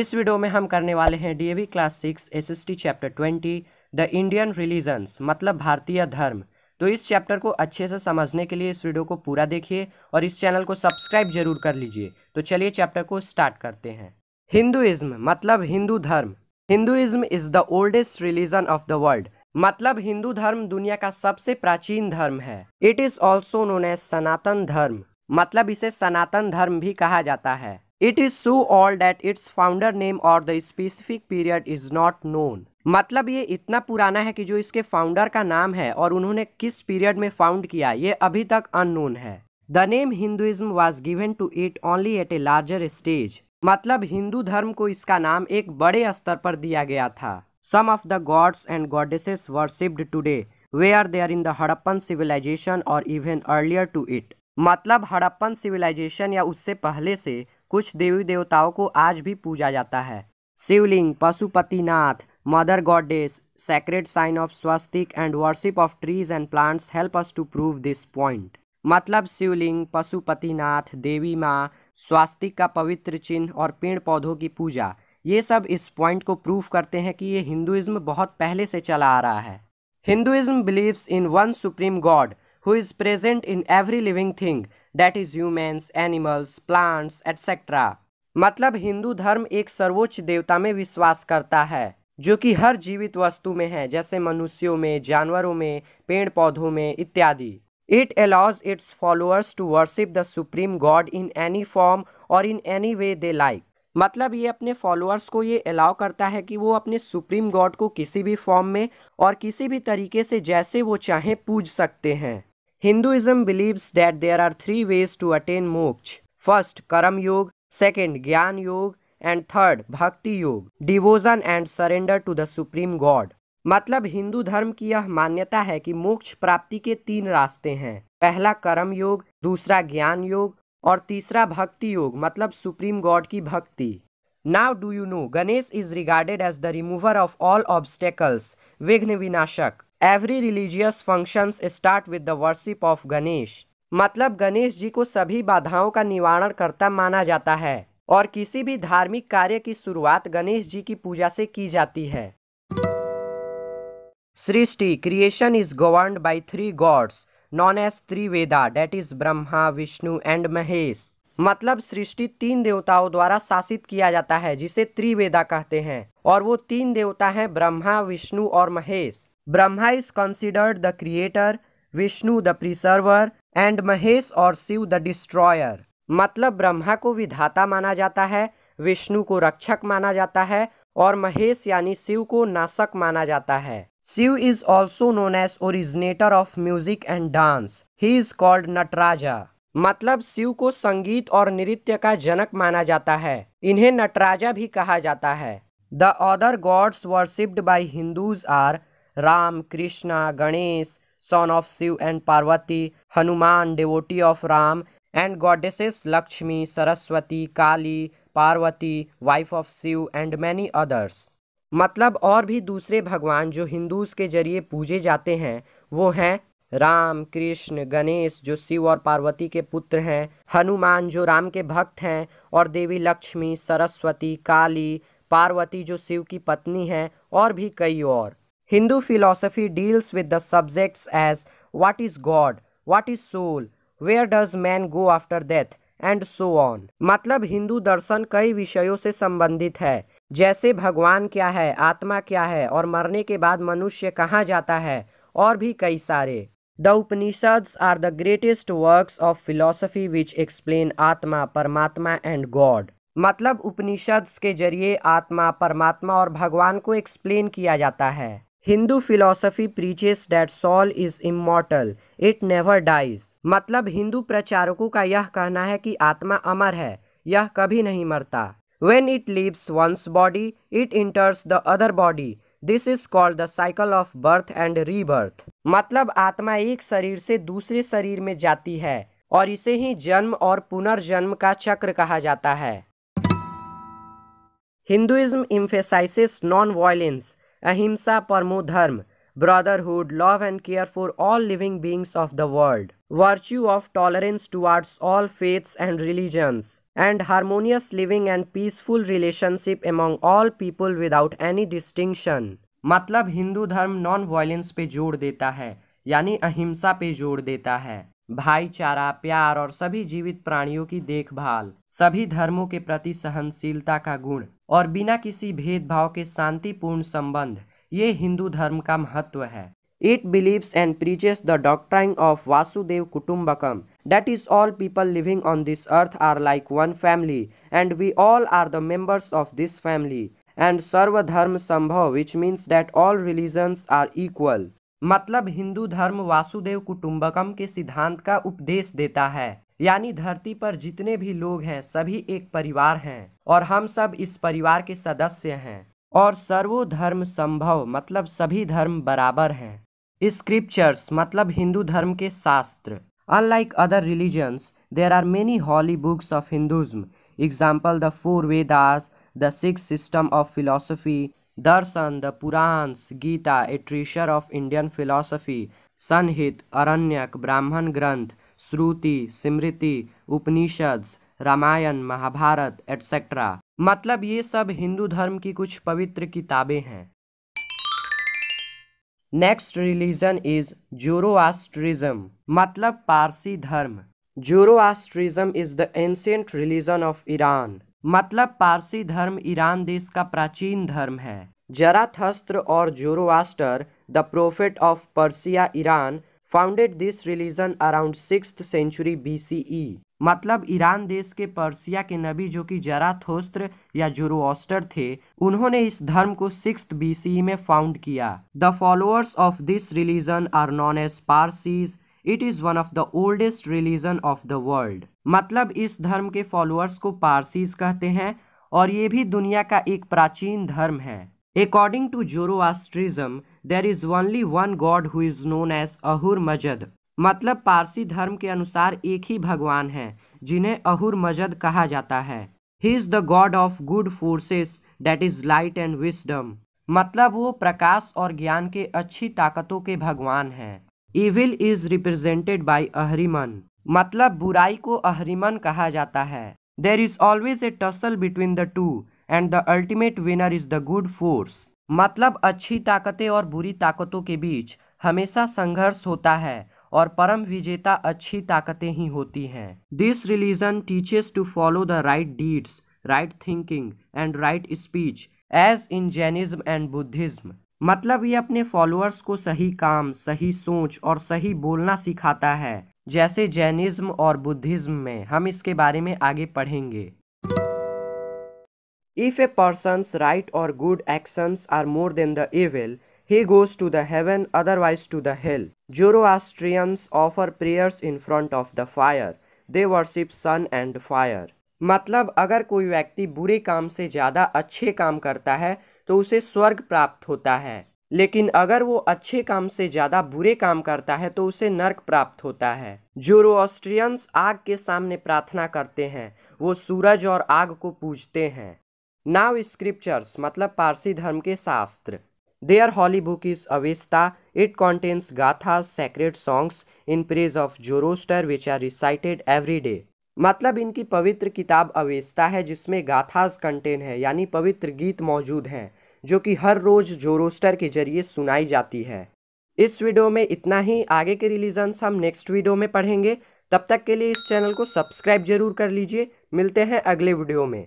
इस वीडियो में हम करने वाले हैं DAV class six SST chapter twenty the Indian religions मतलब भारतीय धर्म तो इस चैप्टर को अच्छे से समझने के लिए इस वीडियो को पूरा देखिए और इस चैनल को सब्सक्राइब जरूर कर लीजिए तो चलिए चैप्टर को स्टार्ट करते हैं हिंदुइज्म मतलब हिंदू धर्म Hinduism is the oldest religion of the world मतलब हिंदू धर्म दुनिया का सबसे प्राचीन धर्म है it is also known as Sanatan Dharma मतलब इसे सनातन धर्म भी कहा जाता है it is so old that its founder name और the specific period is not known मतलब ये इतना पुराना है कि जो इसके फाउंडर का नाम है और उन्होंने किस पीरियड में फाउंड किया ये अभी तक अननोन है the name Hinduism was given to it only at a larger stage मतलब हिंदू धर्म को इसका नाम एक बड़े स्तर पर दिया गया था some of the gods and goddesses worshipped today they are there in the Harappan civilisation और इवन अर्लियर टू इट मतलब हड़प्पन सिविलाइजेशन या उससे पहले से कुछ देवी देवताओं को आज भी पूजा जाता है Shivling Pashupatinath mother goddess sacred sign of swastika and worship of trees and plants help us to prove this point मतलब शिवलिंग पशुपतिनाथ देवी माँ स्वास्तिक का पवित्र चिन्ह और पेड़ पौधों की पूजा ये सब इस पॉइंट को प्रूव करते हैं कि ये हिंदुइज्म बहुत पहले से चला आ रहा है Hinduism believes in one supreme god who is present in every living thing that is humans animals plants etcetera मतलब हिंदू धर्म एक सर्वोच्च देवता में विश्वास करता है जो कि हर जीवित वस्तु में है जैसे मनुष्यों में जानवरों में पेड़ पौधों में इत्यादि it allows its followers to worship the supreme god in any form or in any way they like मतलब ये अपने फॉलोअर्स को ये अलाउ करता है कि वो अपने सुप्रीम गॉड को किसी भी फॉर्म में और किसी भी तरीके से जैसे वो चाहें पूज सकते हैं Hinduism believes that there are three ways to attain moksha first karma yoga second jnana yoga and third bhakti yoga devotion and surrender to the supreme god मतलब हिंदू धर्म की यह मान्यता है कि मोक्ष प्राप्ति के तीन रास्ते हैं पहला कर्म योग दूसरा ज्ञान योग और तीसरा भक्ति योग मतलब सुप्रीम गॉड की भक्ति now do you know Ganesh is regarded as the remover of all obstacles Vighna Vinashak every religious functions start with the worship of Ganesh मतलब गणेश जी को सभी बाधाओं का निवारण करता माना जाता है और किसी भी धार्मिक कार्य की शुरुआत गणेश जी की पूजा से की जाती है सृष्टि creation is govern by three gods known as Trideva that is Brahma Vishnu and Mahesh मतलब सृष्टि तीन देवताओं द्वारा शासित किया जाता है जिसे त्रिवेदा कहते हैं और वो तीन देवता हैं ब्रह्मा विष्णु और Mahesh Brahma is considered the creator, Vishnu the preserver, and Mahesh और शिव द डिस्ट्रॉयर मतलब ब्रह्मा को विधाता माना जाता है विष्णु को रक्षक माना जाता है और महेश यानी शिव को नाशक माना जाता है Shiva is also known as originator of music and dance he is called Nataraja मतलब शिव को संगीत और नृत्य का जनक माना जाता है इन्हें नटराजा भी कहा जाता है the other gods worshipped by Hindus are Ram Krishna Ganesh son of Shiva and Parvati Hanuman devotee of Ram and goddesses Lakshmi Saraswati Kali Parvati wife of Shiva and many others मतलब और भी दूसरे भगवान जो हिंदूज के जरिए पूजे जाते हैं वो हैं राम कृष्ण गणेश जो शिव और पार्वती के पुत्र हैं हनुमान जो राम के भक्त हैं और देवी लक्ष्मी सरस्वती काली पार्वती जो शिव की पत्नी हैं और भी कई और Hindu philosophy deals with the subjects as what is God, what is soul, where does man go after death, and so on मतलब हिंदू दर्शन कई विषयों से संबंधित है जैसे भगवान क्या है आत्मा क्या है और मरने के बाद मनुष्य कहाँ जाता है और भी कई सारे the Upanishad are the greatest works of philosophy which explain atma paramatma and God मतलब उपनिषद के जरिए आत्मा परमात्मा और भगवान को एक्सप्लेन किया जाता है Hindu philosophy preaches that soul is immortal it never dies मतलब हिंदू प्रचारकों का यह कहना है कि आत्मा अमर है यह कभी नहीं मरता when it leaves one's body it enters the other body this is called the cycle of birth and rebirth मतलब आत्मा एक शरीर से दूसरे शरीर में जाती है और इसे ही जन्म और पुनर्जन्म का चक्र कहा जाता है हिंदुइज्म इम्फेसाइसिस नॉन वायलेंस अहिंसा परमो धर्म brotherhood love and care for all living beings of the world virtue of tolerance towards all faiths and religions and harmonious living and peaceful relationship among all people without any distinction मतलब हिंदू धर्म non violence पे जोर देता है यानी अहिंसा पे जोर देता है भाईचारा प्यार और सभी जीवित प्राणियों की देखभाल सभी धर्मों के प्रति सहनशीलता का गुण और बिना किसी भेदभाव के शांतिपूर्ण संबंध ये हिंदू धर्म का महत्व है it believes and preaches the doctrine of Vasudhaiva Kutumbakam that is all people living on this earth are like one family and we all are the members of this family and Sarvadharma Sambhav which means that all religions are equal मतलब हिंदू धर्म वासुदेव कुटुम्बकम के सिद्धांत का उपदेश देता है यानी धरती पर जितने भी लोग हैं सभी एक परिवार हैं और हम सब इस परिवार के सदस्य हैं और सर्वोधर्म संभव मतलब सभी धर्म बराबर हैं स्क्रिप्चर्स मतलब हिंदू धर्म के शास्त्र unlike other religions there are many holy books of Hinduism example the four Vedas the six system of philosophy darshan the Puranas Gita a treasure of Indian philosophy Samhita Aranyaka Brahmana granth shruti smriti Upanishad Ramayana Mahabharata etcetera मतलब ये सब हिंदू धर्म की कुछ पवित्र किताबें हैं नेक्स्ट रिलीजन इज जोरोआस्ट्रिज्म मतलब पारसी धर्म Zoroastrianism is the ancient religion of Iran मतलब पारसी धर्म ईरान देश का प्राचीन धर्म है जराथस्त्र और Zoroaster the prophet of Persia Iran founded this religion around six century B मतलब ईरान देश के पर्सिया के नबी जो कि जराथोस्त्र या जुरोस्टर थे उन्होंने इस धर्म को सिक्स बी e में फाउंड किया the followers of this religion are known as Parsis it is one of the oldest religion of the world मतलब इस धर्म के फॉलोअर्स को पारसीज कहते हैं और ये भी दुनिया का एक प्राचीन धर्म है according to Zoroastrianism there is only one god who is known as Ahura Mazda मतलब पारसी धर्म के अनुसार एक ही भगवान है जिन्हें अहुर मजद कहा जाता है he is the god of good forces that is light and wisdom मतलब वो प्रकाश और ज्ञान के अच्छी ताकतों के भगवान हैं evil is represented by Ahriman मतलब बुराई को अहरिमन कहा जाता है there is always a tussle between the two and the ultimate winner is the good force मतलब अच्छी ताकतें और बुरी ताकतों के बीच हमेशा संघर्ष होता है और परम विजेता अच्छी ताकतें ही होती हैं this religion teaches to follow the right deeds right thinking and right speech as in Jainism and Buddhism मतलब ये अपने फॉलोअर्स को सही काम सही सोच और सही बोलना सिखाता है जैसे जैनिज्म और बुद्धिज्म में हम इसके बारे में आगे पढ़ेंगे If a person's right or good actions are more than the evil, he goes to the heaven, otherwise to the hell. Zoroastrians offer prayers in front of the fire. They worship sun and fire. मतलब अगर कोई व्यक्ति बुरे काम से ज़्यादा अच्छे काम करता है तो उसे स्वर्ग प्राप्त होता है लेकिन अगर वो अच्छे काम से ज़्यादा बुरे काम करता है तो उसे नर्क प्राप्त होता है जोरोस्ट्रियंस आग के सामने प्रार्थना करते हैं वो सूरज और आग को पूजते हैं नाव स्क्रिप्चर्स मतलब पारसी धर्म के शास्त्र their holy book is Avesta it contains Gatha sacred songs in praise of Zoroaster which are recited every day मतलब इनकी पवित्र किताब अवेस्ता है जिसमें गाथाज कंटेन है यानी पवित्र गीत मौजूद हैं जो कि हर रोज जोरोस्टर के जरिए सुनाई जाती है इस वीडियो में इतना ही आगे के रिलीजन्स हम नेक्स्ट वीडियो में पढ़ेंगे तब तक के लिए इस चैनल को सब्सक्राइब जरूर कर लीजिए मिलते हैं अगले वीडियो में